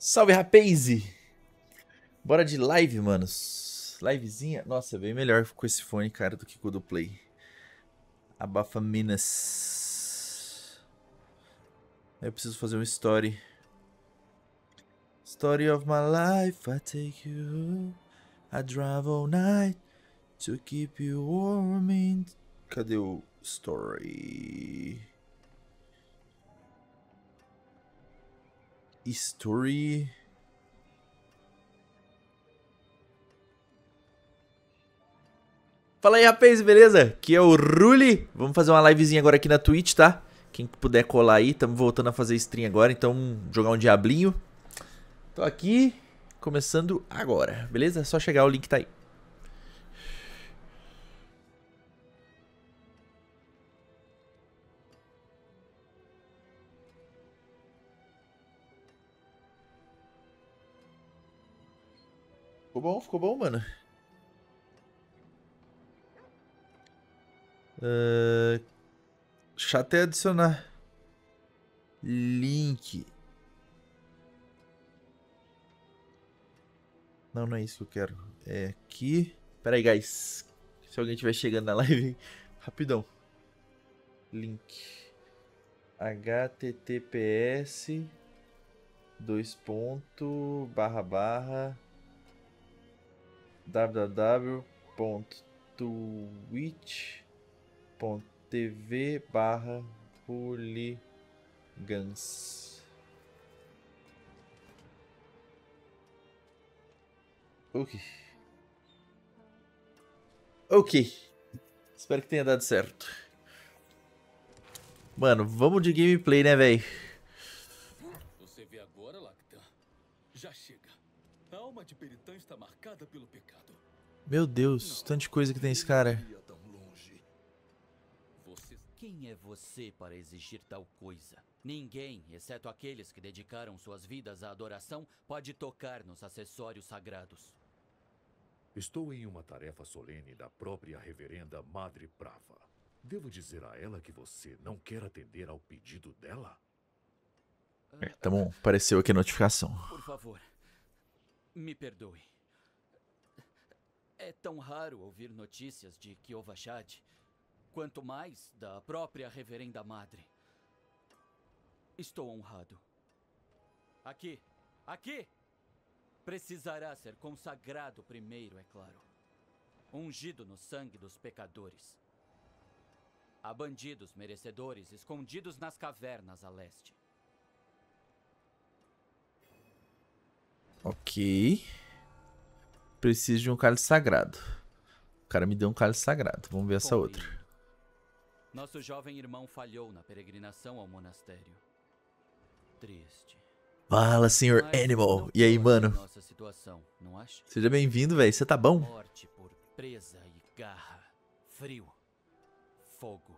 Salve, rapaze! Bora de live, manos. Livezinha. Nossa, é bem melhor com esse fone, cara, do que com o do Play. Abafa Minas. Eu preciso fazer um story. Story of my life, I take you. I drive all night to keep you warm. Cadê o story? Story. Fala aí, rapaz, beleza? Aqui é o Ruli. Vamos fazer uma livezinha agora aqui na Twitch, tá? Quem puder colar aí, estamos voltando a fazer stream agora, então jogar um diablinho. Tô aqui, começando agora, beleza? É só chegar, o link tá aí. Ficou bom, ficou bom, mano. Uh, deixa adicionar. Link. Não, não é isso que eu quero. É aqui. Pera aí, guys. Se alguém estiver chegando na live, rapidão. Link. https dois ponto barra barra www.twitch.tv barra hooligans. Ok. Ok. Espero que tenha dado certo. Mano, vamos de gameplay, né, velho? Você vê agora, Lactan? Já chega alma de Peritã está marcada pelo pecado. Meu Deus, tanta coisa que tem esse cara. Quem é você para exigir tal coisa? Ninguém, exceto aqueles que dedicaram suas vidas à adoração, pode tocar nos acessórios sagrados. Estou em uma tarefa solene da própria reverenda Madre Prava. Devo dizer a ela que você não quer atender ao pedido dela? É, tá bom, apareceu aqui a notificação. Por favor, me perdoe. É tão raro ouvir notícias de Kiovachad, quanto mais da própria Reverenda Madre. Estou honrado. Aqui! Aqui! Precisará ser consagrado primeiro, é claro. Ungido no sangue dos pecadores. A bandidos merecedores escondidos nas cavernas a leste. Ok. Preciso de um cálice sagrado. O cara me deu um cálice sagrado. Vamos ver essa outra. Nosso jovem irmão falhou na peregrinação ao monastério. Triste. Fala, senhor Mas Animal. E aí, mano? Situação, Seja bem-vindo, velho. Você tá bom? Morte por presa e garra. Frio. Fogo.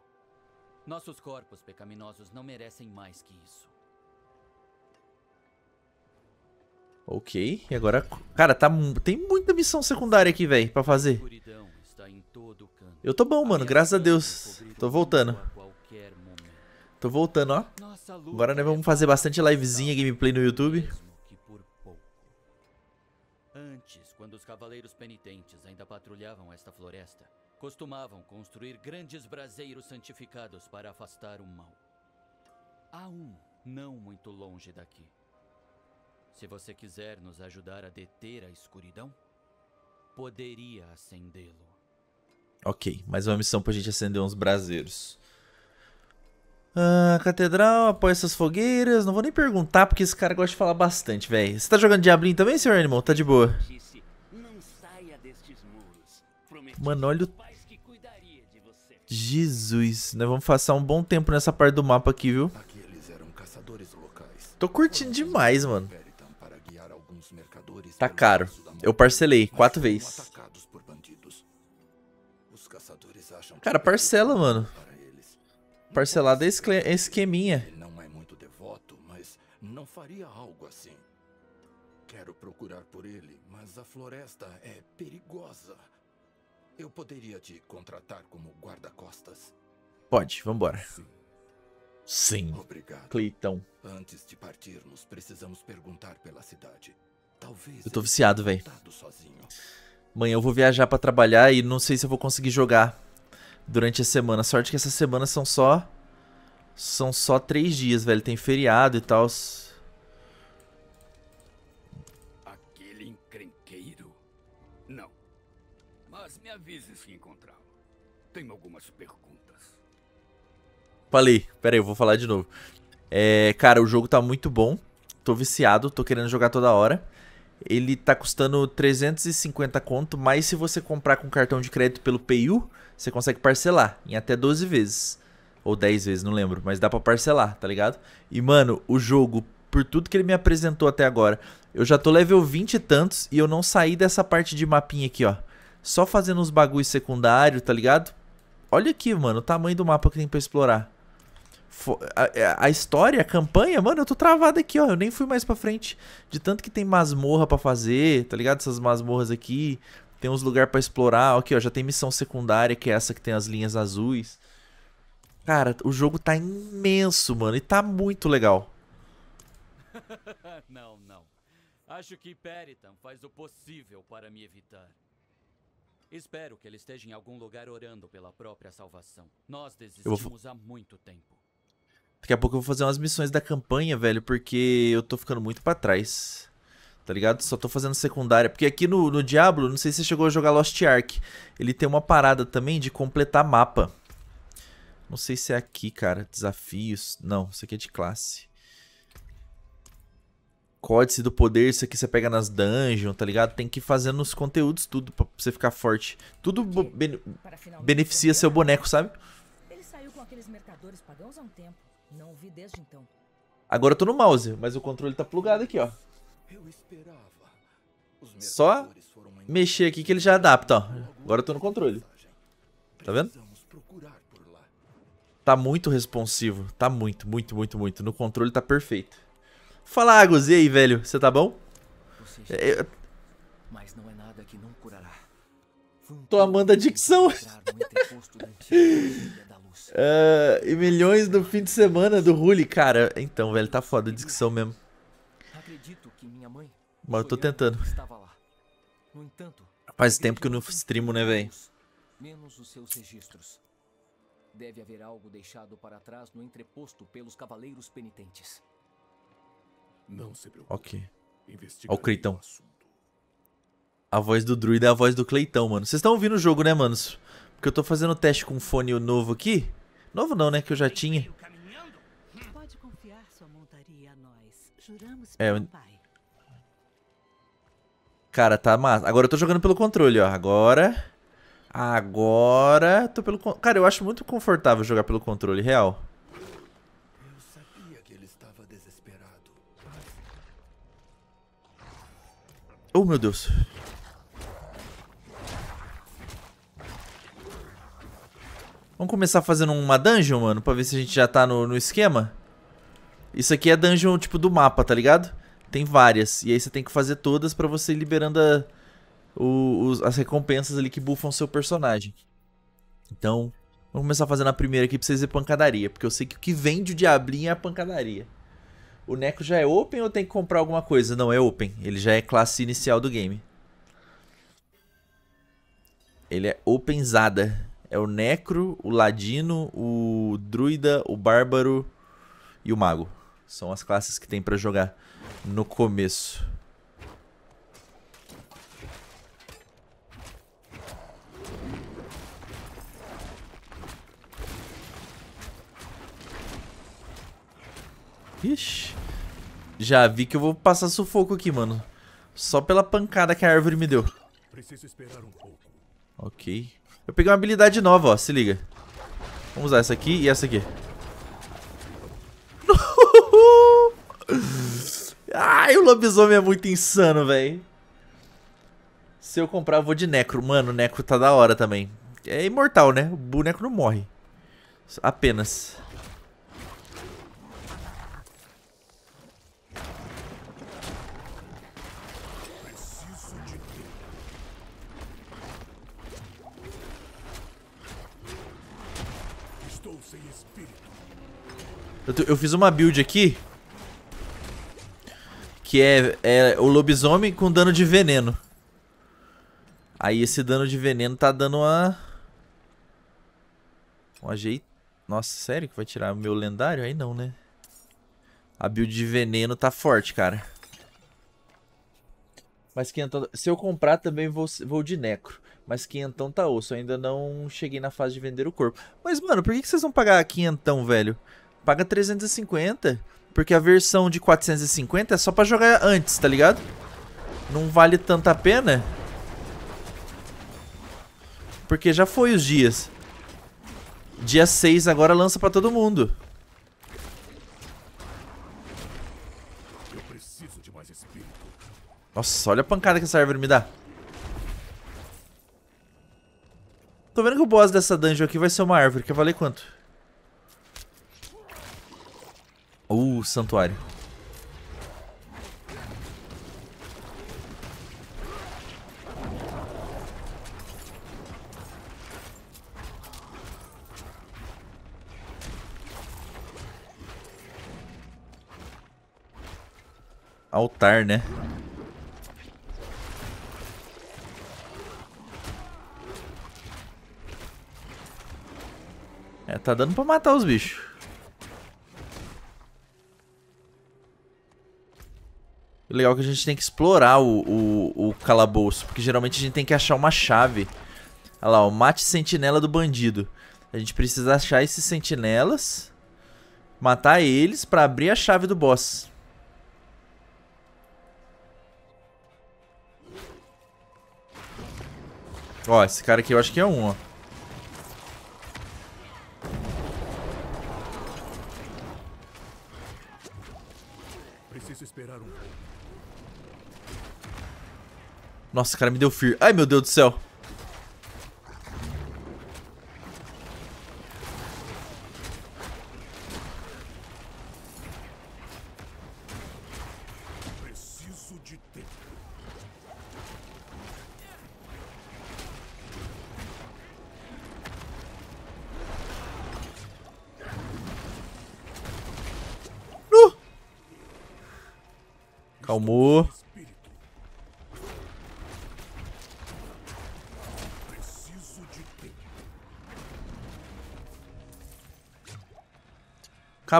Nossos corpos pecaminosos não merecem mais que isso. Ok, e agora... Cara, tá, tem muita missão secundária aqui, velho, pra fazer. Eu tô bom, mano, graças a Deus. Tô voltando. Tô voltando, ó. Agora nós vamos fazer bastante livezinha, gameplay no YouTube. Antes, quando os cavaleiros penitentes ainda patrulhavam esta floresta, costumavam construir grandes braseiros santificados para afastar o mal. Há um não muito longe daqui. Se você quiser nos ajudar a deter a escuridão, poderia acendê-lo. Ok, mais uma missão pra gente acender uns braseiros. Ah, catedral, apoia essas fogueiras. Não vou nem perguntar porque esse cara gosta de falar bastante, velho. Você tá jogando Diablinho também, senhor Animal? Tá de boa. Mano, olha o... Jesus, nós né? vamos passar um bom tempo nessa parte do mapa aqui, viu? Tô curtindo demais, mano. Tá caro. Eu parcelei quatro vezes. Cara, parcela, mano. Parcelada é, é esqueminha. Não é muito devoto, mas não faria algo assim. Quero procurar por ele, mas a floresta é perigosa. Eu poderia te contratar como guarda-costas. Pode, vambora. Sim. Sim. Obrigado. Antes de partirmos, precisamos perguntar pela cidade. Eu tô viciado, velho. Amanhã eu vou viajar para trabalhar e não sei se eu vou conseguir jogar durante a semana. Sorte que essa semana são só... São só três dias, velho. Tem feriado e tal. Aquele encrenqueiro? Não. Mas me avise se Tenho algumas perguntas. Falei. Pera aí, eu vou falar de novo. É, cara, o jogo tá muito bom. Tô viciado, tô querendo jogar toda hora ele tá custando 350 conto, mas se você comprar com cartão de crédito pelo PayU, você consegue parcelar em até 12 vezes. Ou 10 vezes, não lembro, mas dá para parcelar, tá ligado? E, mano, o jogo, por tudo que ele me apresentou até agora, eu já tô level 20 e tantos e eu não saí dessa parte de mapinha aqui, ó. Só fazendo uns bagulhos secundários, tá ligado? Olha aqui, mano, o tamanho do mapa que tem pra explorar a, é, a, história, a campanha, mano, eu tô travado aqui, ó. Eu nem fui mais pra frente. De tanto que tem masmorra para fazer, tá ligado? Essas masmorras aqui. Tem uns lugares para explorar. Aqui, ó, já tem missão secundária, que é essa que tem as linhas azuis. Cara, o jogo tá imenso, mano, e tá muito legal. não, não. Acho que Peritan faz o possível para me evitar. Espero que ele esteja em algum lugar orando pela própria salvação. Nós desistimos vou... há muito tempo. Daqui a pouco eu vou fazer umas missões da campanha, velho, porque eu tô ficando muito pra trás. Tá ligado? Só tô fazendo secundária. Porque aqui no, no Diablo, não sei se você chegou a jogar Lost Ark, ele tem uma parada também de completar mapa. Não sei se é aqui, cara. Desafios. Não, isso aqui é de classe. Códice do poder, isso aqui você pega nas dungeons, tá ligado? Tem que ir fazendo os conteúdos tudo pra você ficar forte. Tudo bene beneficia seu boneco, sabe? Ele saiu com aqueles mercadores pagãos há um tempo. Não vi desde então. Agora eu tô no mouse, mas o controle tá plugado aqui, ó. Só mexer aqui que ele já adapta, ó. Agora eu tô no controle. Tá vendo? Tá muito responsivo. Tá muito, muito, muito, muito. No controle tá perfeito. Fala, Agus, e aí, velho? Você tá bom? Você está... É, eu... Mas não é nada que não curará. Tô amando a dicção. uh, e milhões no fim de semana do Rulli, cara. Então, velho, tá foda a dicção mesmo. Mas eu tô tentando. Faz tempo que eu não streamo, né, velho? Menos os seus registros. Deve haver algo deixado para trás no entreposto pelos cavaleiros penitentes. Não se preocupe. Ok. Ó o Creiton. A voz do druida é a voz do Cleitão, mano. Vocês estão ouvindo o jogo, né, manos? Porque eu tô fazendo teste com um fone novo aqui. Novo não, né? Que eu já tinha. É, eu... Cara, tá massa. Agora eu tô jogando pelo controle, ó. Agora... Agora... Tô pelo... Cara, eu acho muito confortável jogar pelo controle, real. Oh, meu Deus. Vamos começar fazendo uma dungeon, mano, pra ver se a gente já tá no, no esquema. Isso aqui é dungeon, tipo, do mapa, tá ligado? Tem várias. E aí você tem que fazer todas pra você ir liberando a, o, os, as recompensas ali que bufam seu personagem. Então, vamos começar fazendo a primeira aqui pra vocês verem pancadaria. Porque eu sei que o que vende o diablinho é a pancadaria. O Neco já é open ou tem que comprar alguma coisa? Não, é open. Ele já é classe inicial do game. Ele é openzada. É o Necro, o Ladino, o Druida, o Bárbaro e o Mago. São as classes que tem pra jogar no começo. Ixi. Já vi que eu vou passar sufoco aqui, mano. Só pela pancada que a árvore me deu. Um ok. Eu peguei uma habilidade nova, ó. Se liga. Vamos usar essa aqui e essa aqui. Ai, o lobisomem é muito insano, velho. Se eu comprar, eu vou de necro. Mano, necro tá da hora também. É imortal, né? O boneco não morre. Apenas. Eu, eu fiz uma build aqui. Que é, é o lobisomem com dano de veneno. Aí esse dano de veneno tá dando uma... Um ajeito. Nossa, sério que vai tirar o meu lendário? Aí não, né? A build de veneno tá forte, cara. Mas quentão... Se eu comprar também vou, vou de necro. Mas quentão tá osso. Eu ainda não cheguei na fase de vender o corpo. Mas, mano, por que, vocês vão pagar quentão, velho? Paga 350. Porque a versão de 450 é só pra jogar antes, tá ligado? Não vale tanta pena. Porque já foi os dias. Dia 6 agora lança pra todo mundo. Nossa, olha a pancada que essa árvore me dá. Tô vendo que o boss dessa dungeon aqui vai ser uma árvore. Quer valer quanto? Uh, santuário. Altar, né? É, tá dando pra matar os bichos. legal é que a gente tem que explorar o, o, o, calabouço, porque geralmente a gente tem que achar uma chave. Olha lá, o mate sentinela do bandido. A gente precisa achar esses sentinelas, matar eles pra abrir a chave do boss. Ó, esse cara aqui eu acho que é um, ó. Nossa, cara, me deu fear. Ai, meu Deus do céu.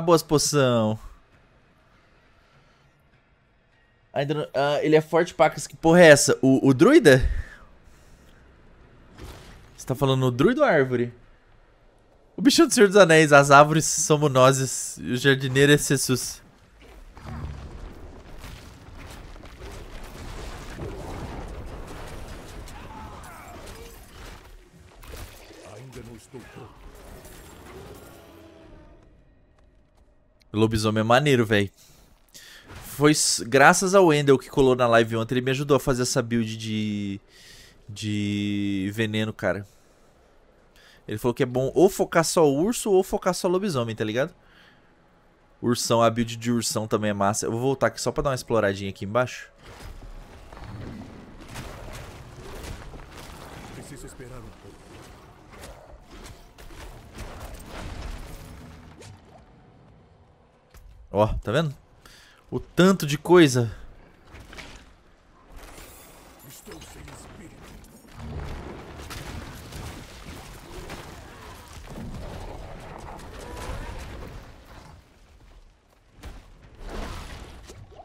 acabou as poção. Ainda não, uh, ele é forte, Pacas. Que porra é essa? O, o druida? Você tá falando o druida ou a árvore? O bichão do Senhor dos Anéis, as árvores somos nós, o jardineiro é Jesus. Lobisomem é maneiro, velho. Foi graças ao Wendel que colou na live ontem. Ele me ajudou a fazer essa build de. de veneno, cara. Ele falou que é bom ou focar só o urso ou focar só lobisomem, tá ligado? Ursão, a build de ursão também é massa. Eu vou voltar aqui só pra dar uma exploradinha aqui embaixo. Ó, tá vendo? O tanto de coisa.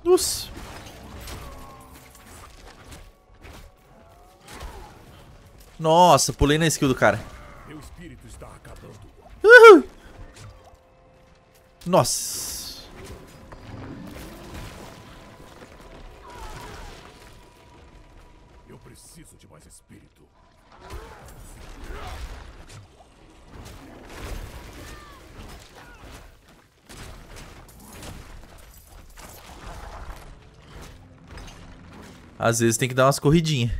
Nossa. Nossa, pulei na skill do cara. Uhum. Nossa. Às vezes tem que dar umas corridinhas.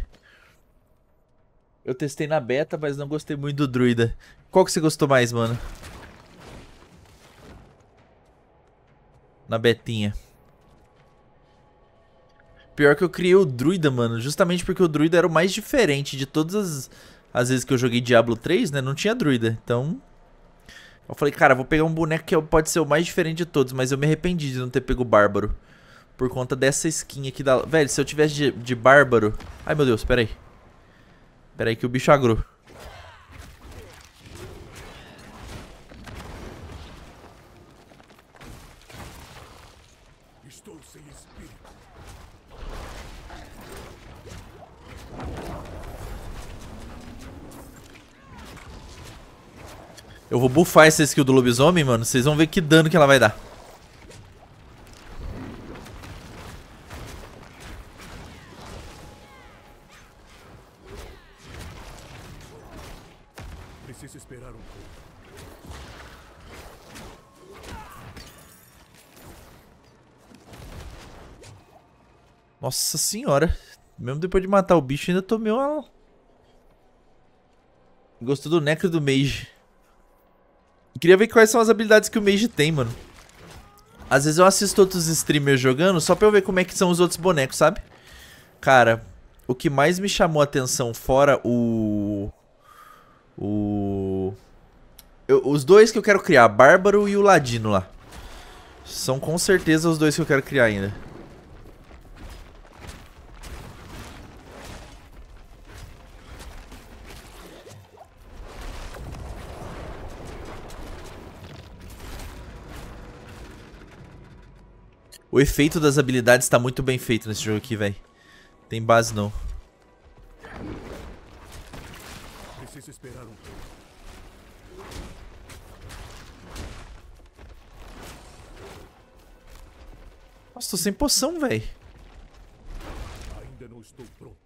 Eu testei na beta, mas não gostei muito do druida. Qual que você gostou mais, mano? Na betinha. Pior que eu criei o druida, mano. Justamente porque o druida era o mais diferente de todas as, as vezes que eu joguei Diablo 3, né? Não tinha druida. Então... Eu falei, cara, vou pegar um boneco que é pode ser o mais diferente de todos, mas eu me arrependi de não ter pego o Bárbaro. Por conta dessa skin aqui da... Velho, se eu tivesse de, de bárbaro... Ai, meu Deus, peraí, peraí que o bicho agrou. Eu vou bufar essa skill do lobisomem, mano. Vocês vão ver que dano que ela vai dar. Nossa senhora. Mesmo depois de matar o bicho, ainda tomei uma... Gostou do necro do mage. queria ver quais são as habilidades que o mage tem, mano. Às vezes eu assisto outros streamers jogando só pra eu ver como é que são os outros bonecos, sabe? Cara, o que mais me chamou a atenção fora o... O... Eu, os dois que eu quero criar, Bárbaro e o Ladino lá. São com certeza os dois que eu quero criar ainda. O efeito das habilidades tá muito bem feito nesse jogo aqui, velho. Tem base não. Preciso esperar um pouco. Nossa, tô sem poção, velho. Ainda não estou pronto.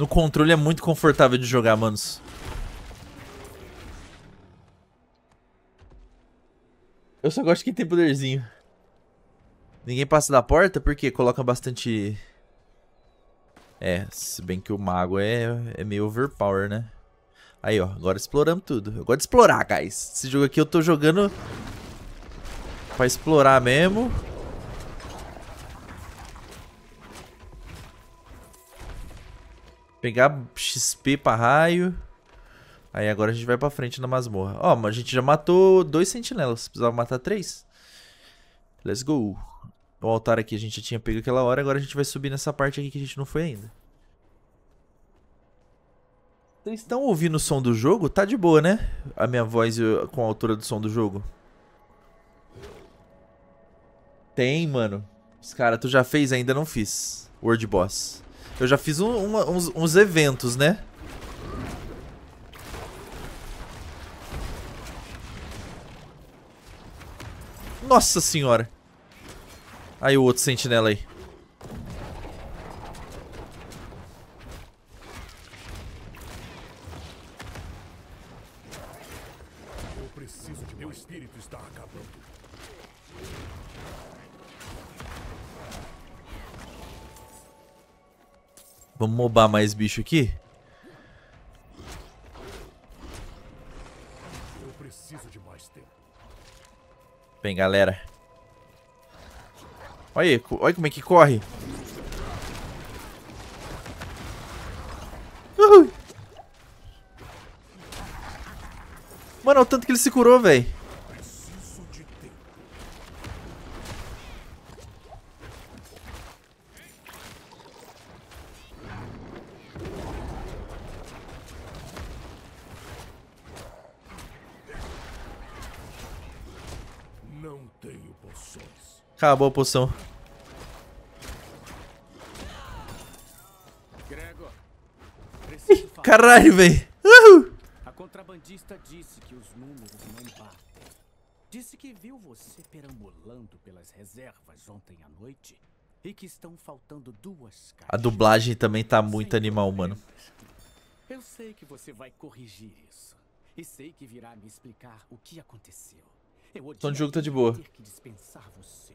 No controle é muito confortável de jogar, manos. Eu só gosto de quem tem poderzinho. Ninguém passa da porta porque coloca bastante... É, se bem que o mago é, é meio overpower, né? Aí, ó, agora exploramos tudo. Eu gosto de explorar, guys. Esse jogo aqui eu tô jogando pra explorar mesmo. Pegar XP pra raio. Aí agora a gente vai pra frente na masmorra. Ó, mas a gente já matou dois sentinelas. Precisava matar três. Let's go. O altar aqui a gente já tinha pego aquela hora. Agora a gente vai subir nessa parte aqui que a gente não foi ainda. Vocês estão ouvindo o som do jogo? Tá de boa, né? A minha voz eh, com a altura do som do jogo. Tem, mano. Os cara, tu já fez? Ainda não fiz. Word Boss. Eu já fiz um, uns, uns eventos, né? Nossa senhora. Aí o outro sentinela aí. roubar mais bicho aqui? Bem, galera. Olha aí, olha como é que corre. Uhul. Mano, olha o tanto que ele se curou, velho. Acabou a poção. Gregor, Ih, caralho, velho. Uhul. A contrabandista disse que os números não batem. Disse que viu você perambulando pelas reservas ontem à noite e que estão faltando duas caixas. A dublagem também tá muito animal, mano. Eu sei que você vai corrigir isso. E sei que virá me explicar o que aconteceu. Eu de então tá de boa. Ter que dispensar você.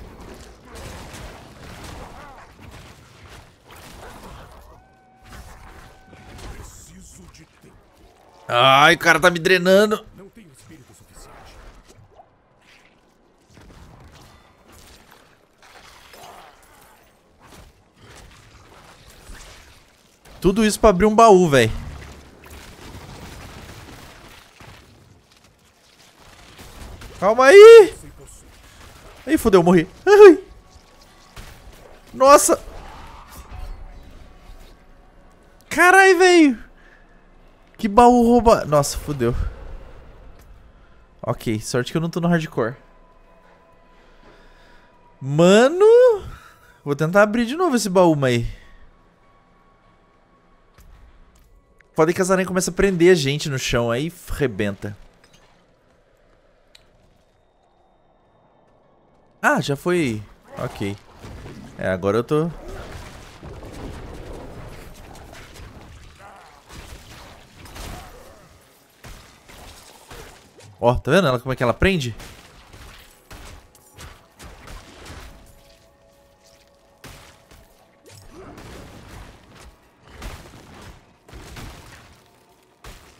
Ai, o cara tá me drenando. Tudo isso pra abrir um baú, velho. Calma aí! Ih, fodeu, morri. Nossa! Carai, velho! Que baú rouba... Nossa, fodeu. Ok, sorte que eu não tô no hardcore. Mano... Vou tentar abrir de novo esse baú, mas... Foda que as aranhas comece a prender a gente no chão, aí rebenta. Ah, já foi... Ok. É, agora eu tô... Ó, tá vendo ela como é que ela prende?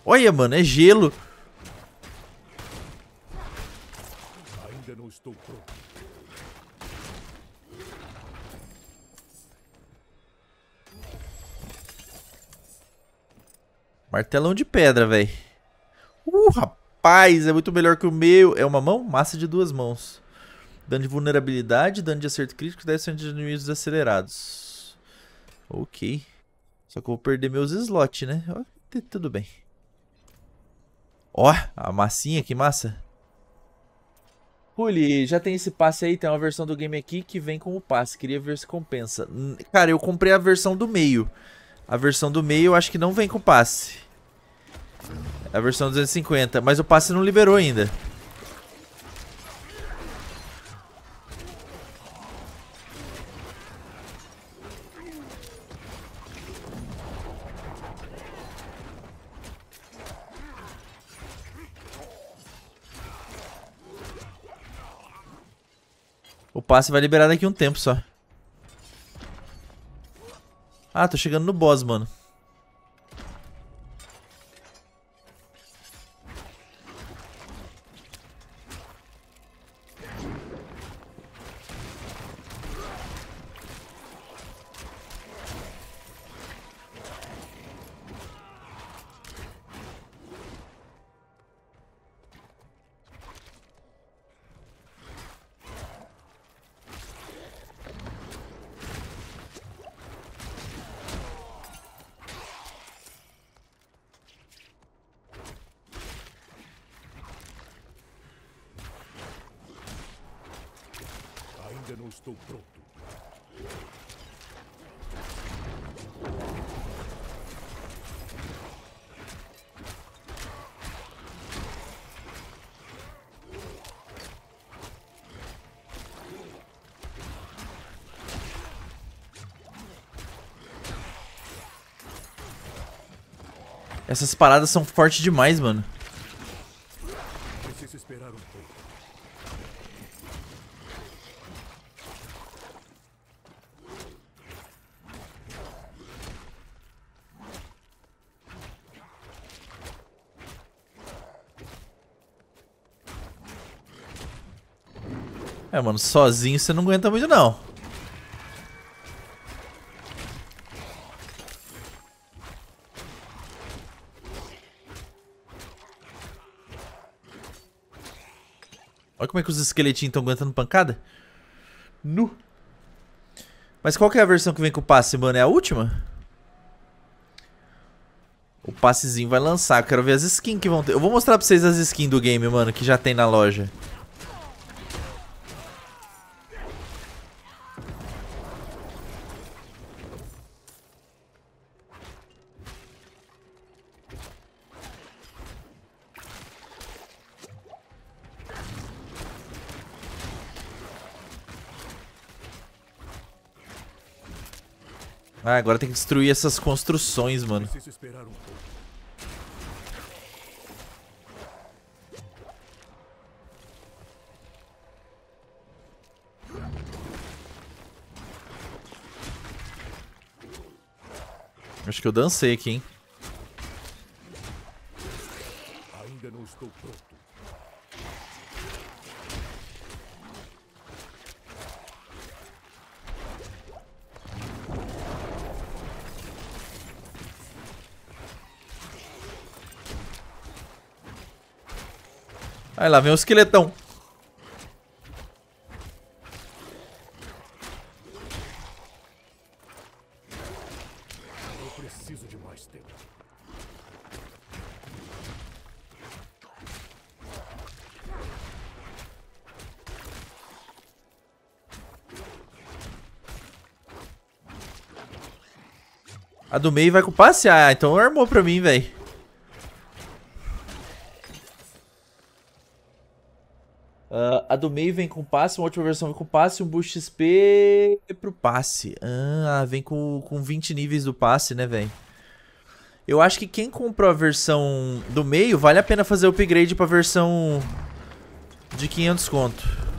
Olha, mano, é gelo. Ainda não estou pronto. Martelão de pedra, velho. Uh, rapaz. Rapaz, é muito melhor que o meu. É uma mão? Massa de duas mãos. Dano de vulnerabilidade, dano de acerto crítico, 10% de inimigos acelerados. Ok. Só que eu vou perder meus slots, né? Tudo bem. Ó, a massinha, que massa. Ruli, já tem esse passe aí, tem uma versão do game aqui que vem com o passe. Queria ver se compensa. Cara, eu comprei a versão do meio. A versão do meio eu acho que não vem com passe. É a versão 250, mas o passe não liberou ainda. O passe vai liberar daqui um tempo só. Ah, tô chegando no boss, mano. Essas paradas são fortes demais, mano. Preciso esperar um pouco. É, mano, sozinho você não aguenta muito, não. é que os esqueletinhos estão aguentando pancada. Nu. Mas qual que é a versão que vem com o passe, mano? É a última? O passezinho vai lançar. Eu quero ver as skins que vão ter. Eu vou mostrar pra vocês as skins do game, mano, que já tem na loja. Ah, agora tem que destruir essas construções, mano. Acho que eu dancei aqui, hein? Ainda não estou pronto. Aí lá vem o esqueletão. A do meio vai com passe? Ah, então armou pra mim, velho. do meio vem com passe, uma última versão vem com passe, um boost XP pro passe. Ah, vem com, com 20 níveis do passe, né, velho? Eu acho que quem comprou a versão do meio, vale a pena fazer o upgrade pra versão de 500 conto.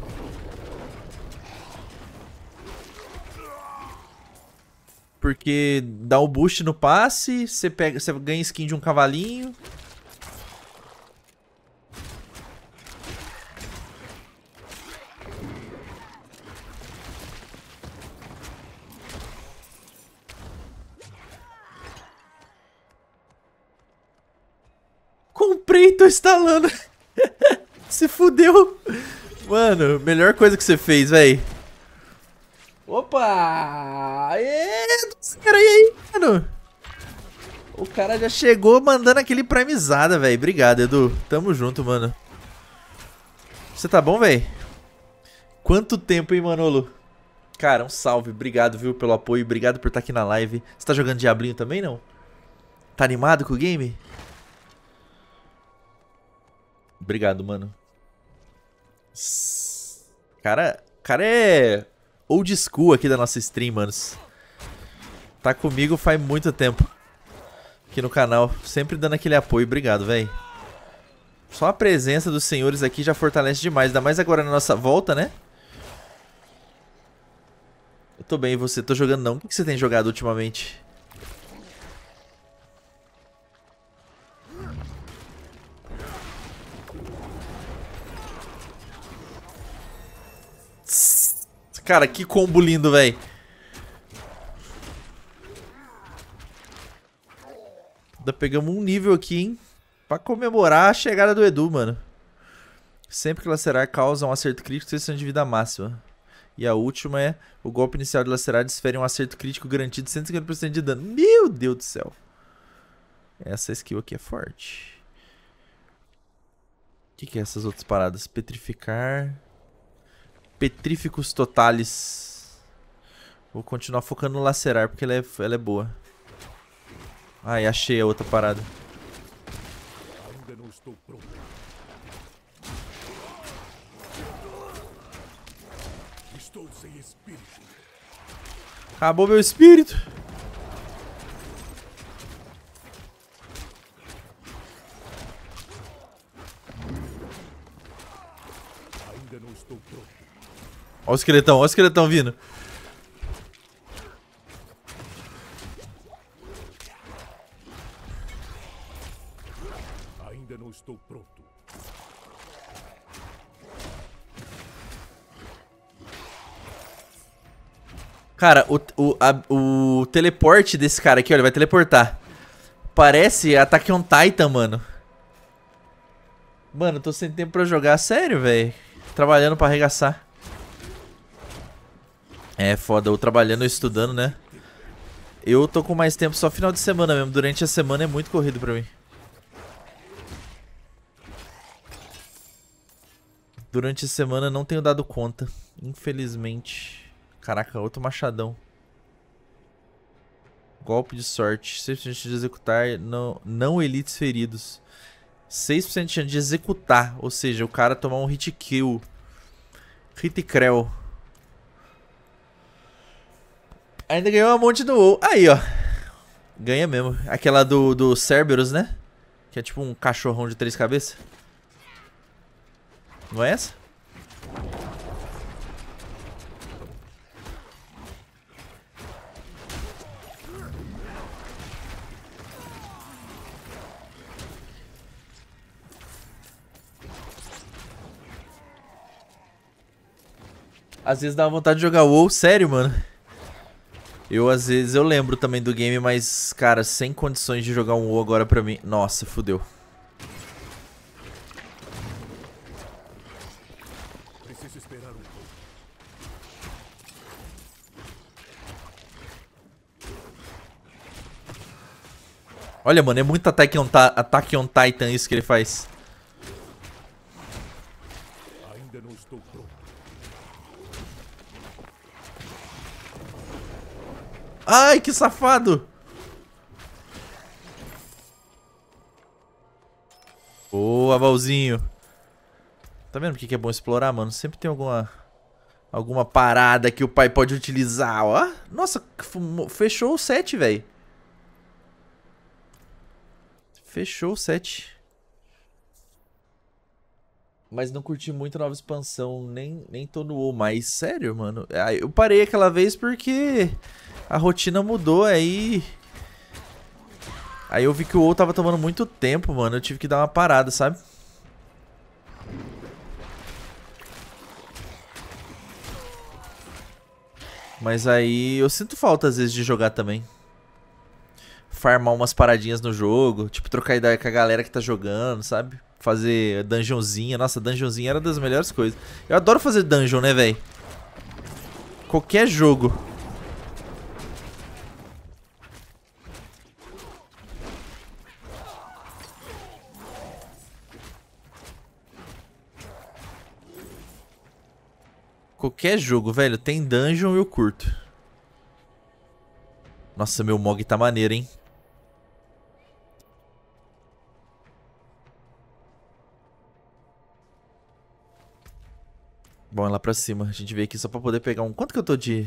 Porque dá o boost no passe, você, pega, você ganha skin de um cavalinho... tô instalando. Se fudeu. Mano, melhor coisa que você fez, véi. Opa! Aê, cara, e aí, mano? O cara já chegou mandando aquele primezada, velho. Obrigado, Edu. Tamo junto, mano. Você tá bom, velho? Quanto tempo, hein, Manolo? Cara, um salve. Obrigado, viu, pelo apoio. Obrigado por estar tá aqui na live. Você tá jogando Diablinho também, não? Tá animado com o game? Obrigado, mano. Cara, cara é old school aqui da nossa stream, manos. Tá comigo faz muito tempo. Aqui no canal, sempre dando aquele apoio. Obrigado, velho. Só a presença dos senhores aqui já fortalece demais. Ainda mais agora na nossa volta, né? Eu tô bem, e você? Tô jogando não. O que você tem jogado ultimamente? Cara, que combo lindo, velho. Ainda pegamos um nível aqui, hein? Pra comemorar a chegada do Edu, mano. Sempre que lacerar causa um acerto crítico, sessão de vida máxima. E a última é, o golpe inicial de lacerar desfere um acerto crítico garantido 150% de dano. Meu Deus do céu. Essa skill aqui é forte. O que, que é essas outras paradas? Petrificar... Petríficos Totales. Vou continuar focando no Lacerar, porque ela é, ela é boa. Ai, achei a outra parada. Acabou meu espírito. Olha o esqueletão, olha o esqueletão vindo. Ainda não estou pronto. Cara, o, o, a, o teleporte desse cara aqui, olha, ele vai teleportar. Parece ataque on Titan, mano. Mano, tô sem tempo pra jogar. Sério, velho. Trabalhando pra arregaçar. É foda, ou trabalhando ou estudando, né? Eu tô com mais tempo só final de semana mesmo. Durante a semana é muito corrido pra mim. Durante a semana não tenho dado conta. Infelizmente. Caraca, outro machadão. Golpe de sorte. 6% de executar não, não elites feridos. 6% de executar. Ou seja, o cara tomar um hit kill. Hit creu. Ainda ganhou um monte do WoW. Aí, ó. Ganha mesmo. Aquela do, do Cerberus, né? Que é tipo um cachorrão de três cabeças. Não é essa? Às vezes dá vontade de jogar WoW, sério, mano. Eu, às vezes, eu lembro também do game, mas, cara, sem condições de jogar um WoW agora pra mim. Nossa, fudeu. Olha, mano, é muito Attack on, Attack on Titan isso que ele faz. Ai, que safado! Boa, Valzinho. Tá vendo o que é bom explorar, mano? Sempre tem alguma alguma parada que o pai pode utilizar, ó. Nossa, fechou o set, velho. Fechou o set mas não curti muito a nova expansão, nem, nem tô no WoW mais. Sério, mano. Ah, eu parei aquela vez porque a rotina mudou, aí... Aí eu vi que o WoW tava tomando muito tempo, mano. Eu tive que dar uma parada, sabe? Mas aí eu sinto falta, às vezes, de jogar também. Farmar umas paradinhas no jogo, tipo, trocar ideia com a galera que tá jogando, sabe? fazer dungeonzinha. Nossa, dungeonzinha era das melhores coisas. Eu adoro fazer dungeon, né, velho? Qualquer jogo. Qualquer jogo, velho, tem dungeon e eu curto. Nossa, meu Mog tá maneiro, hein? Bom, é lá pra cima. A gente veio aqui só pra poder pegar um... Quanto que eu tô de...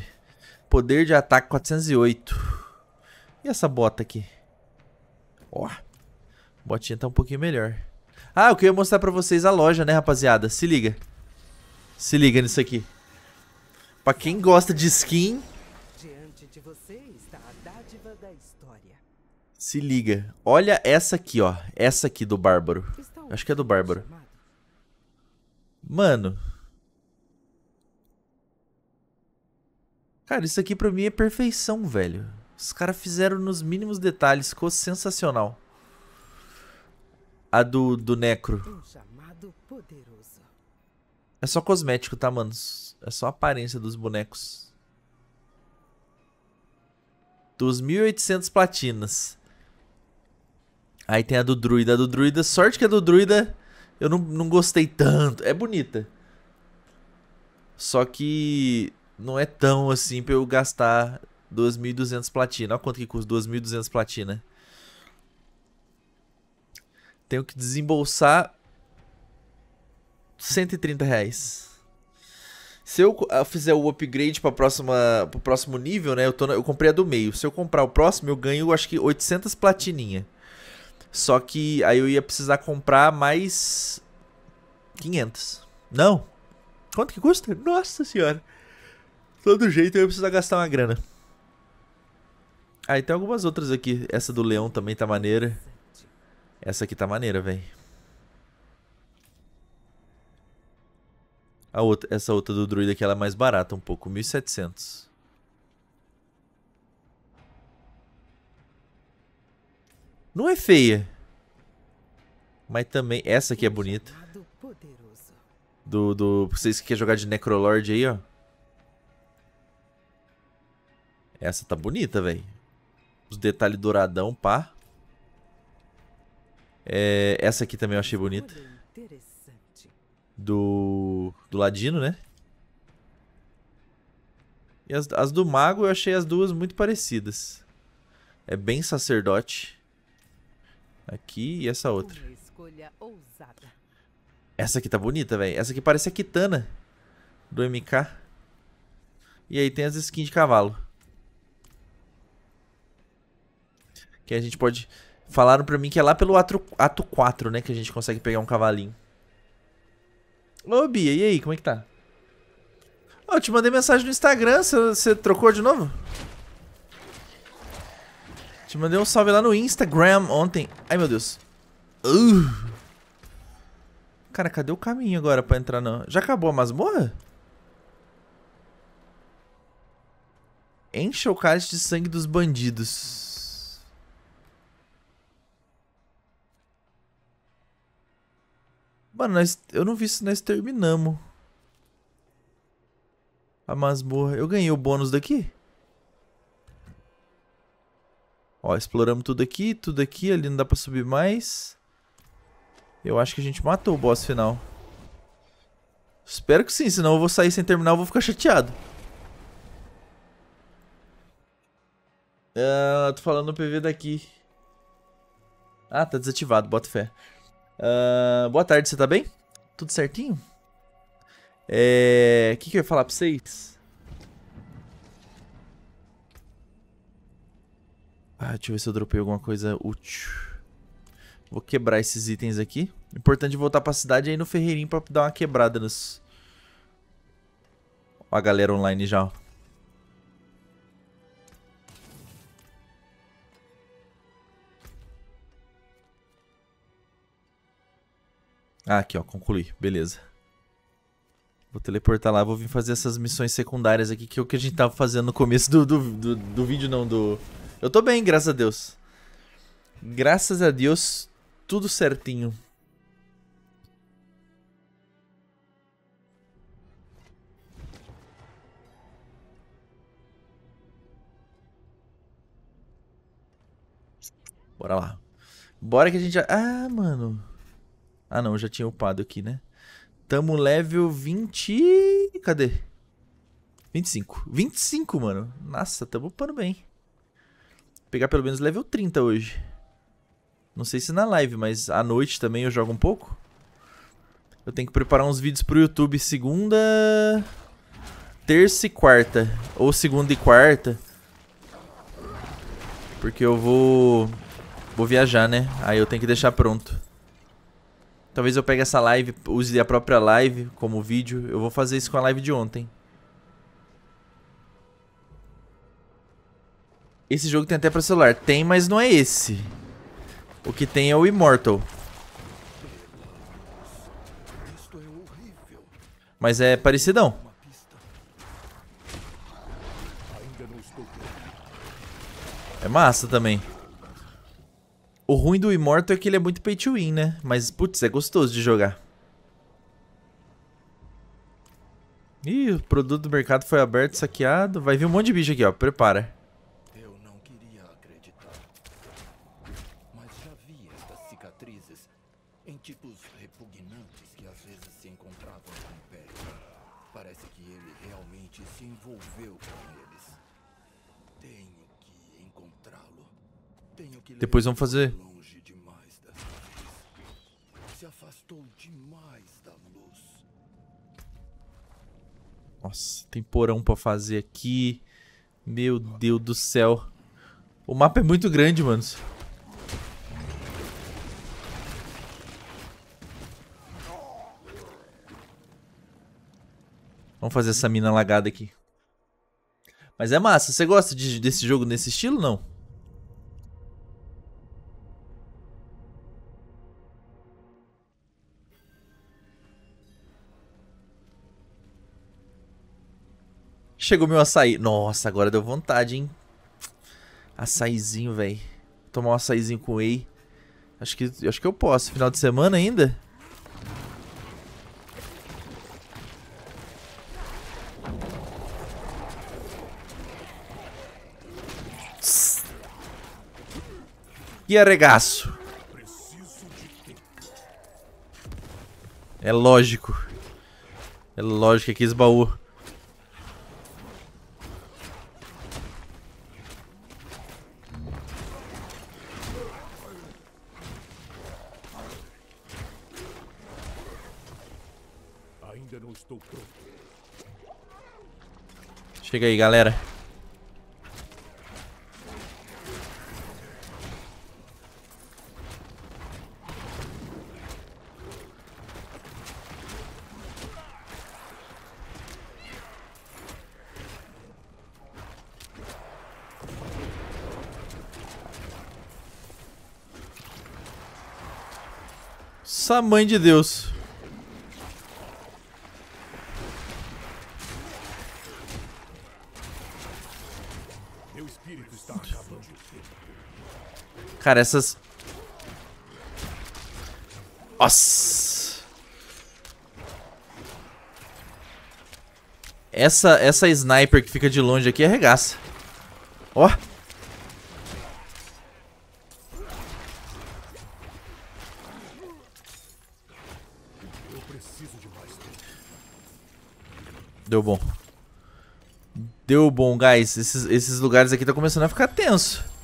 Poder de ataque 408. E essa bota aqui? Ó. Botinha tá um pouquinho melhor. Ah, eu queria mostrar pra vocês a loja, né, rapaziada? Se liga. Se liga nisso aqui. Pra quem gosta de skin... De Se liga. Olha essa aqui, ó. Essa aqui do Bárbaro. Acho que é do Bárbaro. Mano... Cara, isso aqui pra mim é perfeição, velho. Os caras fizeram nos mínimos detalhes, ficou sensacional. A do, do Necro. É só cosmético, tá, mano? É só a aparência dos bonecos. 2.800 platinas. Aí tem a do druida. A do druida, sorte que a do druida eu não, não gostei tanto. É bonita. Só que não é tão assim pra eu gastar 2.200 platina. Olha quanto que custa 2.200 platina. Tenho que desembolsar 130 reais. Se eu ah, fizer o upgrade para próxima pro próximo nível, né? Eu, tô na, eu comprei a do meio. Se eu comprar o próximo, eu ganho acho que 800 platininha. Só que aí eu ia precisar comprar mais 500. Não. Quanto que custa? Nossa senhora. Todo jeito eu ia precisar gastar uma grana. Ah, e tem algumas outras aqui. Essa do leão também tá maneira. Essa aqui tá maneira, véi. A outra, essa outra do druida aqui ela é mais barata um pouco, 1700. Não é feia. Mas também essa aqui é bonita. Do do vocês que querem jogar de necrolord aí, ó. Essa tá bonita, velho. Os detalhes douradão, pá. É, essa aqui também eu achei bonita. Do, do Ladino, né? E as, as do Mago eu achei as duas muito parecidas. É bem sacerdote. Aqui e essa outra. Essa aqui tá bonita, velho. Essa aqui parece a Kitana do MK. E aí tem as skins de cavalo. Que a gente pode. Falaram pra mim que é lá pelo ato, ato 4, né? Que a gente consegue pegar um cavalinho. Ô, Bia, e aí? Como é que tá? Ó, oh, eu te mandei mensagem no Instagram. Você trocou de novo? Te mandei um salve lá no Instagram ontem. Ai, meu Deus. Uh. Cara, cadê o caminho agora pra entrar não? Já acabou a masmorra? Encha o cálice de sangue dos bandidos. Mano, nós, eu não vi se nós terminamos. A masmorra. Eu ganhei o bônus daqui? Ó, exploramos tudo aqui, tudo aqui. Ali não dá pra subir mais. Eu acho que a gente matou o boss final. Espero que sim, senão eu vou sair sem terminar e vou ficar chateado. Uh, tô falando no PV daqui. Ah, tá desativado, bota fé. Uh, boa tarde, você tá bem? Tudo certinho? É... O que, que eu ia falar pra vocês? Ah, deixa eu ver se eu dropei alguma coisa útil. Vou quebrar esses itens aqui. Importante voltar pra cidade aí no ferreirinho pra dar uma quebrada nos... Ó a galera online já, Ah, aqui, ó, concluí. Beleza. Vou teleportar lá, vou vir fazer essas missões secundárias aqui, que é o que a gente tava fazendo no começo do, do, do, do vídeo, não, do... Eu tô bem, graças a Deus. Graças a Deus, tudo certinho. Bora lá. Bora que a gente já... Ah, mano... Ah, não, já tinha upado aqui, né? Tamo level 20... Cadê? 25. 25, mano. Nossa, tamo upando bem. Vou pegar pelo menos level 30 hoje. Não sei se na live, mas à noite também eu jogo um pouco. Eu tenho que preparar uns vídeos pro YouTube segunda, terça e quarta. Ou segunda e quarta. Porque eu vou... Vou viajar, né? Aí eu tenho que deixar pronto. Talvez eu pegue essa live, use a própria live como vídeo. Eu vou fazer isso com a live de ontem. Esse jogo tem até pra celular. Tem, mas não é esse. O que tem é o Immortal. Mas é parecidão. É massa também. O ruim do Immortal é que ele é muito pay to win, né? Mas, putz, é gostoso de jogar. Ih, o produto do mercado foi aberto, saqueado. Vai vir um monte de bicho aqui, ó. Prepara. Eu não queria acreditar. Mas já vi estas cicatrizes em tipos repugnantes que às vezes se encontravam no Império. Parece que ele realmente se envolveu com eles. Tenho depois vamos fazer. Nossa, tem porão pra fazer aqui. Meu Deus do céu. O mapa é muito grande, mano. Vamos fazer essa mina lagada aqui. Mas é massa. Você gosta de, desse jogo nesse estilo, não? Chegou meu açaí. Nossa, agora deu vontade, hein? Açaizinho, velho. Tomar um açaizinho com whey. Acho que, acho que eu posso. Final de semana ainda? E arregaço. É lógico. É lógico que é esse baú. Chega aí, galera. Essa mãe de Deus. Cara, essas... Nossa! Essa, essa sniper que fica de longe aqui arregaça. Ó! Deu bom. Deu bom, guys. Esses, esses lugares aqui estão tá começando a ficar tenso.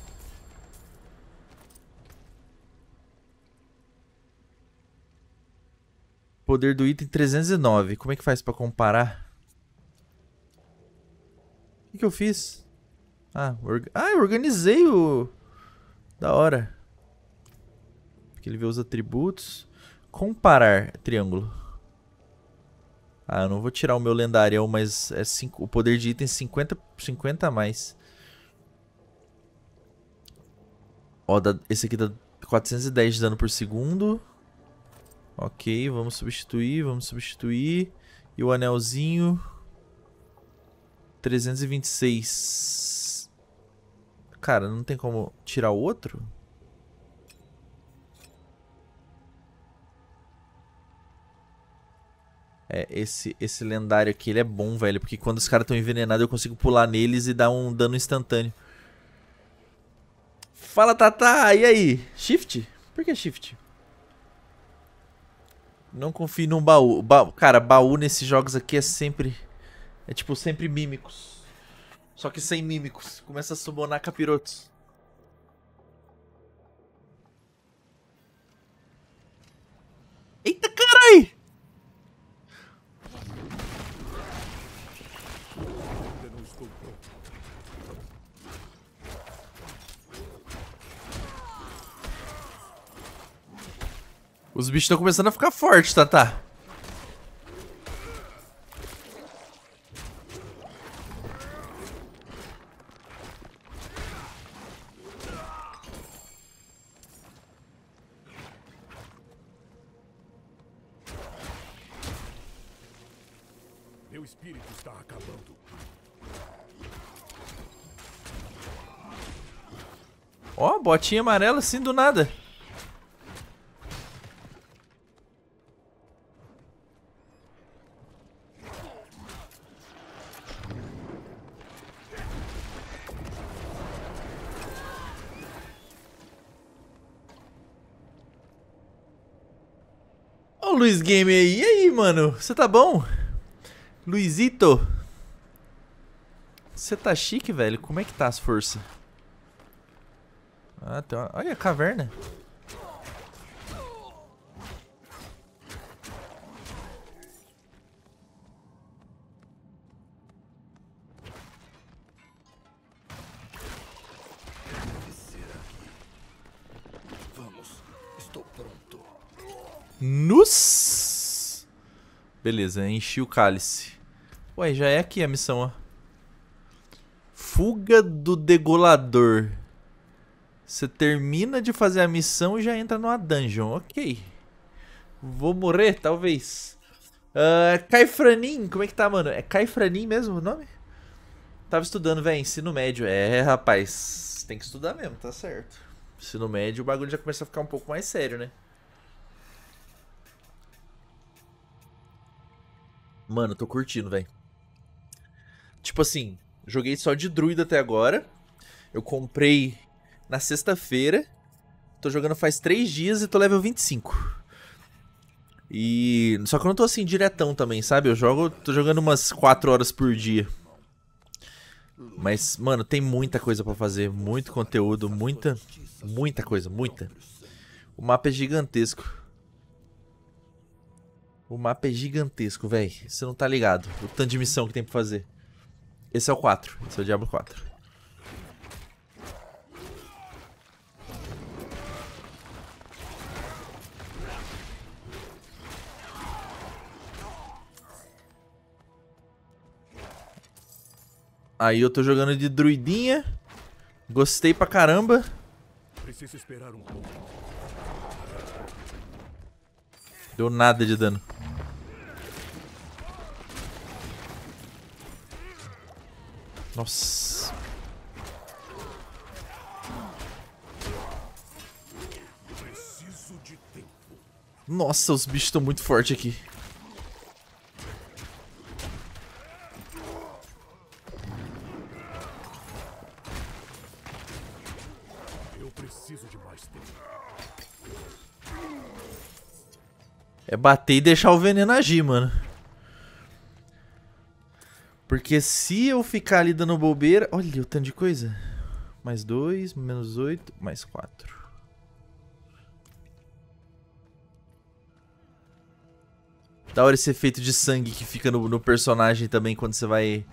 poder do item 309. Como é que faz pra comparar? O que, que eu fiz? Ah, orga... ah, eu organizei o... Da hora. Porque ele vê os atributos. Comparar. Triângulo. Ah, eu não vou tirar o meu lendário, mas é cinco... o poder de item 50, 50 a mais. Ó, esse aqui dá 410 de dano por segundo. Ok, vamos substituir, vamos substituir. E o anelzinho... 326. Cara, não tem como tirar o outro? É, esse, esse lendário aqui, ele é bom, velho. Porque quando os caras estão envenenados, eu consigo pular neles e dar um dano instantâneo. Fala, Tata! E aí? Shift? Por que shift? Não confie num baú. Ba... Cara, baú nesses jogos aqui é sempre. É tipo sempre mímicos. Só que sem mímicos. Começa a subonar capirotos. Eita, cara! Os bichos estão começando a ficar fortes, tá? Meu espírito está acabando. Ó, oh, botinha amarela assim do nada. Luiz Game aí. E aí, mano? Você tá bom? Luizito? Você tá chique, velho? Como é que tá as forças? Ah, tem uma... Olha a caverna. Vamos, estou pronto. Nus! Beleza, enchi o cálice. Ué, já é aqui a missão, ó. Fuga do degolador. Você termina de fazer a missão e já entra numa dungeon. Ok. Vou morrer, talvez. Uh, ah, Caifranin, como é que tá, mano? É Caifranin mesmo o nome? Tava estudando, velho, ensino médio. É, rapaz, tem que estudar mesmo, tá certo. Ensino médio, o bagulho já começa a ficar um pouco mais sério, né? Mano, tô curtindo, velho. Tipo assim, joguei só de druida até agora. Eu comprei na sexta-feira. Tô jogando faz 3 dias e tô level 25. E. Só que eu não tô assim diretão também, sabe? Eu jogo. tô jogando umas 4 horas por dia. Mas, mano, tem muita coisa para fazer, muito conteúdo, muita. Muita coisa, muita. O mapa é gigantesco. O mapa é gigantesco, velho. Você não tá ligado. O tanto de missão que tem pra fazer. Esse é o 4. Esse é o Diablo 4. Aí eu tô jogando de druidinha. Gostei pra caramba. Preciso esperar um pouco. Deu nada de dano. Nossa. Nossa, os bichos estão muito fortes aqui. É bater e deixar o veneno agir, mano. Porque se eu ficar ali dando bobeira... Olha o tanto de coisa. Mais dois, menos oito, mais quatro. Da hora esse efeito de sangue que fica no, no personagem também quando você vai...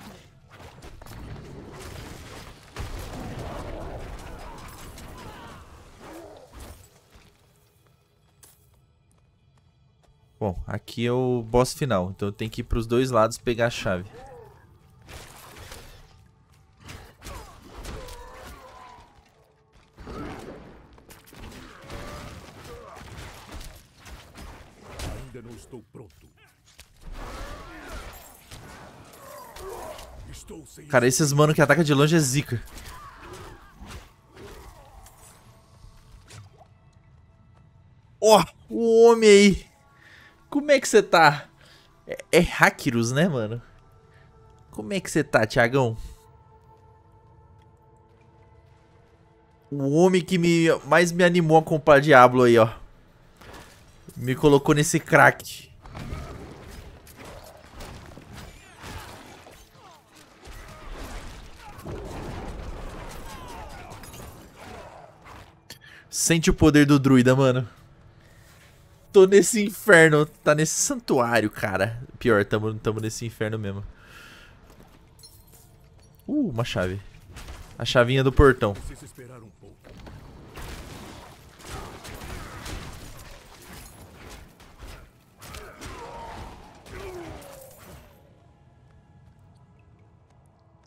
Bom, aqui é o boss final, então eu tenho que ir pros dois lados pegar a chave. Cara, esses mano que ataca de longe é zica. Ó, oh, o homem aí. Como é que você tá? É, é né, mano? Como é que você tá, Tiagão? O homem que me mais me animou a comprar Diablo aí, ó. Me colocou nesse crack. Sente o poder do druida, mano. Tô nesse inferno. Tá nesse santuário, cara. Pior, tamo, tamo nesse inferno mesmo. Uh, uma chave. A chavinha do portão.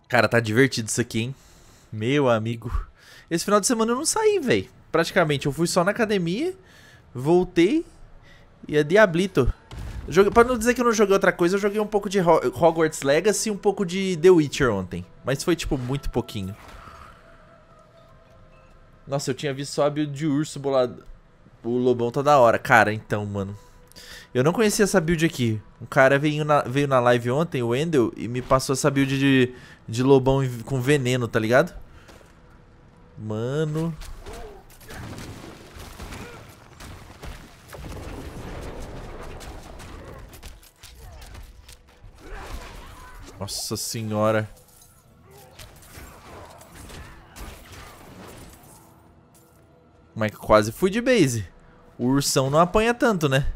Cara, tá divertido isso aqui, hein? Meu amigo. Esse final de semana eu não saí, velho praticamente, eu fui só na academia, voltei e é Diablito. Joguei, pra não dizer que eu não joguei outra coisa, eu joguei um pouco de Hogwarts Legacy e um pouco de The Witcher ontem. Mas foi, tipo, muito pouquinho. Nossa, eu tinha visto só a build de urso bolado. O lobão tá da hora. Cara, então, mano. Eu não conhecia essa build aqui. Um cara veio na, veio na live ontem, o Wendel, e me passou essa build de, de lobão com veneno, tá ligado? Mano, Nossa senhora. Mas é quase fui de base. O ursão não apanha tanto, né?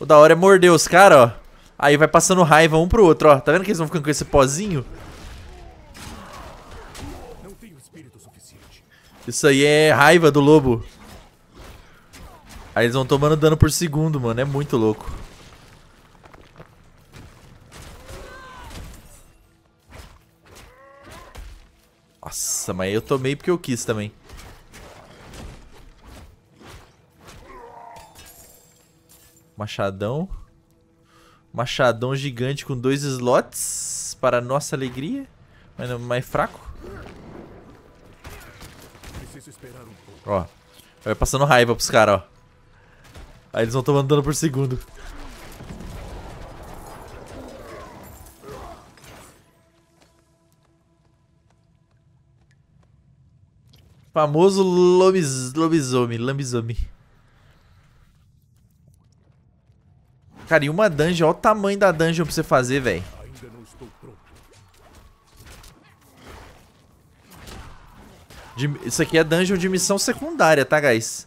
O da hora é morder os caras, ó. Aí vai passando raiva um pro outro, ó. Tá vendo que eles vão ficando com esse pozinho? Isso aí é raiva do lobo. Aí eles vão tomando dano por segundo, mano. É muito louco. Nossa, mas eu tomei porque eu quis também. Machadão. Machadão gigante com dois slots. Para nossa alegria. Mas não, mais é fraco. Ó. Vai passando raiva pros caras, ó. Aí eles vão tomando dano por segundo. Famoso lobis, lobisome, Cara, e uma dungeon, olha o tamanho da dungeon pra você fazer, velho. Isso aqui é dungeon de missão secundária, tá, guys?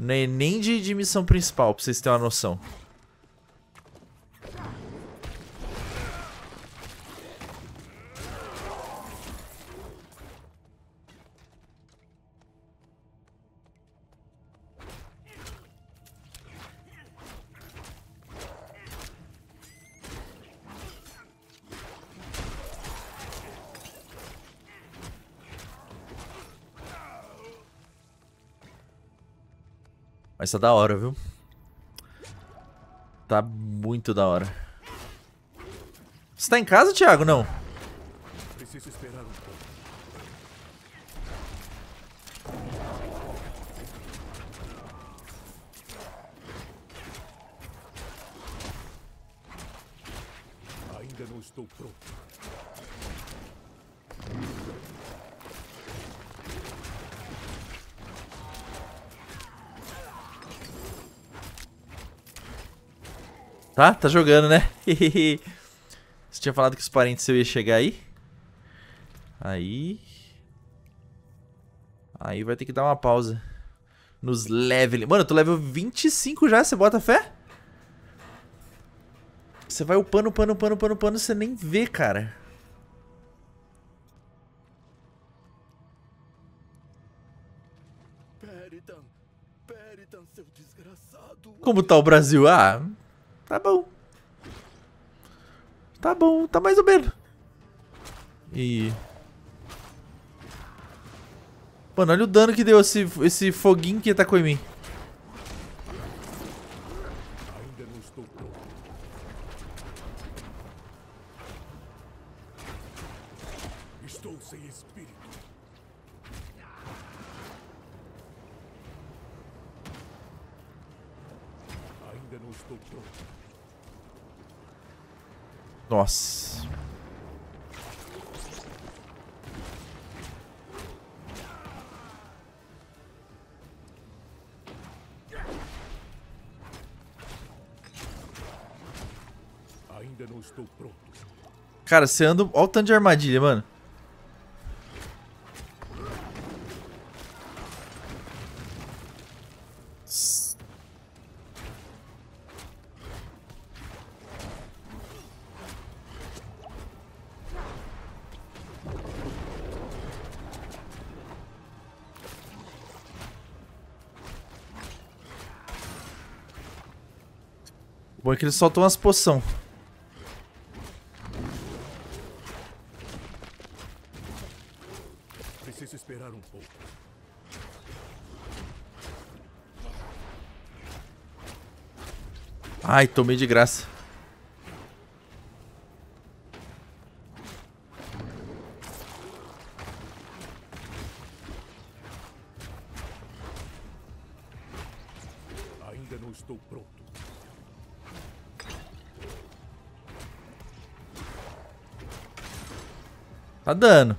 Nem, né, nem de, de missão principal, pra vocês terem uma noção. Mas tá da hora, viu? Tá muito da hora. Você tá em casa, Thiago? Não. Tá? Tá jogando, né? Você tinha falado que os parentes eu ia chegar aí? Aí... Aí vai ter que dar uma pausa. Nos level... Mano, eu tô level 25 já, você bota fé? Você vai upando, upando, upando, upando, upando, você nem vê, cara. Como tá o Brasil? Ah, Tá bom. Tá bom, tá mais ou menos. E... Mano, olha o dano que deu esse, esse foguinho que atacou tá em mim. Nossa. Ainda não estou pronto. Cara, você anda... Olha o tanto de armadilha, mano. que eles soltam umas poção. Preciso esperar um pouco. Ai, tomei de graça. dano.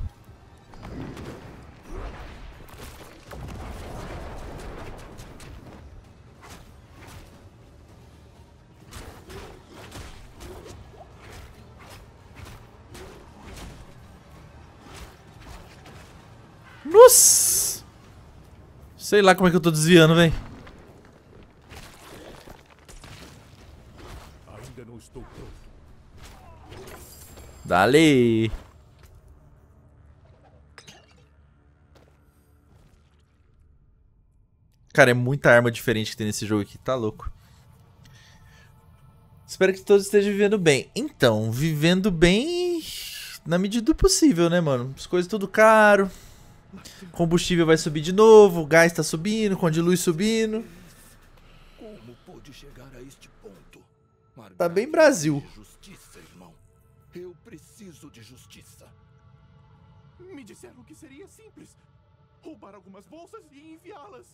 Nossa! Sei lá como é que eu tô desviando, velho. Ainda não estou pronto. Dali. Cara, é muita arma diferente que tem nesse jogo aqui, tá louco. Espero que todos estejam vivendo bem. Então, vivendo bem na medida do possível, né, mano? As coisas tudo caro. Combustível vai subir de novo, gás tá subindo, condiluz subindo. Como pôde chegar a este ponto? tá bem Brasil. Justiça, irmão. Eu preciso de justiça. Me disseram que seria simples. Roubar algumas bolsas e enviá-las.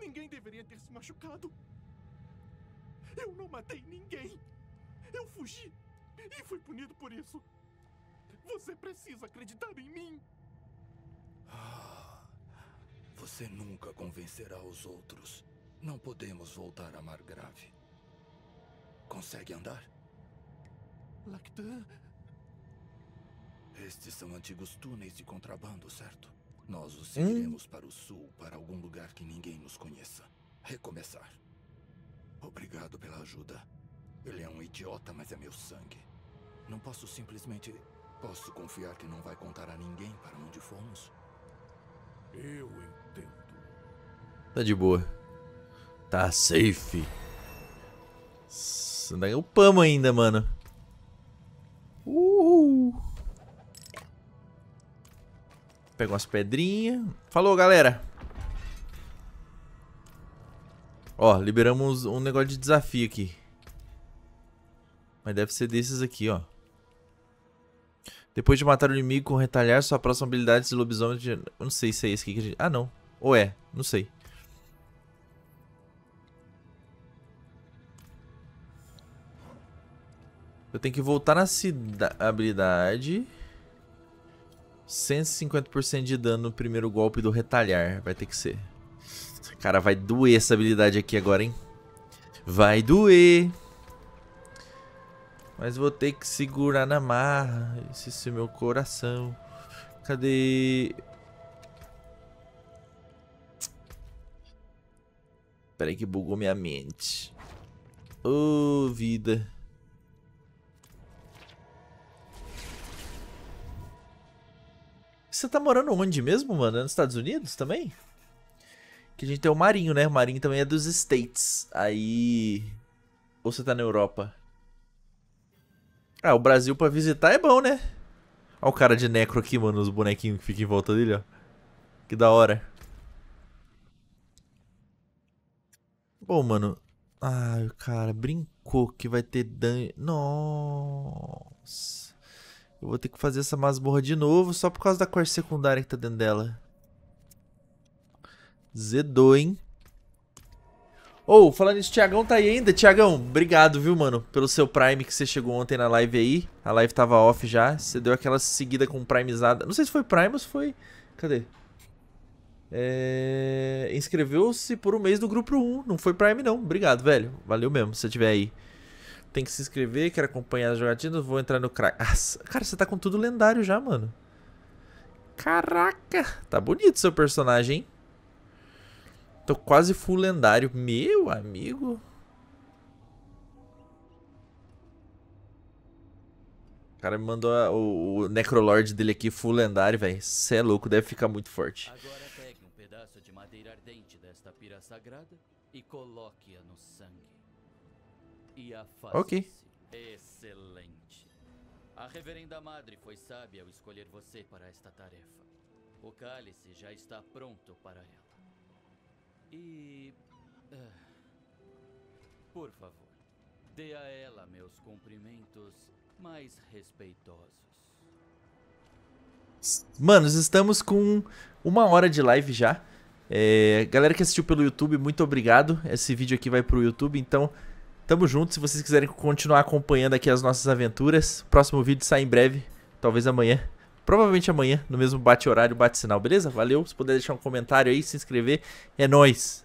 Ninguém deveria ter se machucado. Eu não matei ninguém. Eu fugi e fui punido por isso. Você precisa acreditar em mim. Ah, você nunca convencerá os outros. Não podemos voltar a Margrave. Consegue andar? Lactan. Estes são antigos túneis de contrabando, certo? Nós os seguiremos hum? para o sul, para algum lugar que ninguém nos conheça. Recomeçar. Obrigado pela ajuda. Ele é um idiota, mas é meu sangue. Não posso simplesmente. Posso confiar que não vai contar a ninguém para onde fomos? Eu entendo. Tá de boa. Tá safe. Upamos ainda, mano. Pegou umas pedrinhas. Falou, galera. Ó, liberamos um negócio de desafio aqui. Mas deve ser desses aqui, ó. Depois de matar o inimigo com retalhar, sua próxima habilidade de lobisomem... De... Eu não sei se é esse aqui que a gente... Ah, não. Ou é. Não sei. Eu tenho que voltar na cidade... Habilidade... 150% de dano no primeiro golpe do retalhar. Vai ter que ser. Cara, vai doer essa habilidade aqui agora, hein? Vai doer. Mas vou ter que segurar na marra. Esse, é meu coração. Cadê? Peraí que bugou minha mente. Ô, oh, vida. Você tá morando onde mesmo, mano? É nos Estados Unidos também? Que a gente tem o Marinho, né? O Marinho também é dos States. Aí. Ou você tá na Europa? Ah, o Brasil pra visitar é bom, né? Olha o cara de necro aqui, mano, os bonequinhos que ficam em volta dele, ó. Que da hora. Bom, mano. Ai, cara, brincou que vai ter dano. Nossa. Eu vou ter que fazer essa masmorra de novo só por causa da cor secundária que tá dentro dela. Zedou, hein? Ou, oh, falando isso, Tiagão tá aí ainda. Tiagão, obrigado, viu, mano, pelo seu Prime que você chegou ontem na live aí. A live tava off já. Você deu aquela seguida com Primezada. Não sei se foi Prime ou se foi... Cadê? É... Inscreveu-se por um mês no grupo 1. Não foi Prime, não. Obrigado, velho. Valeu mesmo, se você tiver aí. Tem que se inscrever, quero acompanhar as jogatinas, vou entrar no crack. cara, você tá com tudo lendário já, mano. Caraca, tá bonito seu personagem, hein? Tô quase full lendário. Meu amigo. O cara me mandou a, o, o, Necrolord dele aqui full lendário, velho. Você é louco, deve ficar muito forte. Agora pegue um pedaço de madeira ardente desta pira sagrada e coloque-a no sangue e Ok. Excelente. A reverenda madre foi sábia ao escolher você para esta tarefa. O cálice já está pronto para ela. E... Ah, por favor, dê a ela meus cumprimentos mais respeitosos. Manos, estamos com uma hora de live já. É, galera que assistiu pelo YouTube, muito obrigado. Esse vídeo aqui vai pro YouTube, então Tamo junto. Se vocês quiserem continuar acompanhando aqui as nossas aventuras, próximo vídeo sai em breve, talvez amanhã. Provavelmente amanhã, no mesmo bate-horário, bate-sinal, beleza? Valeu. Se puder deixar um comentário aí, se inscrever, é nóis.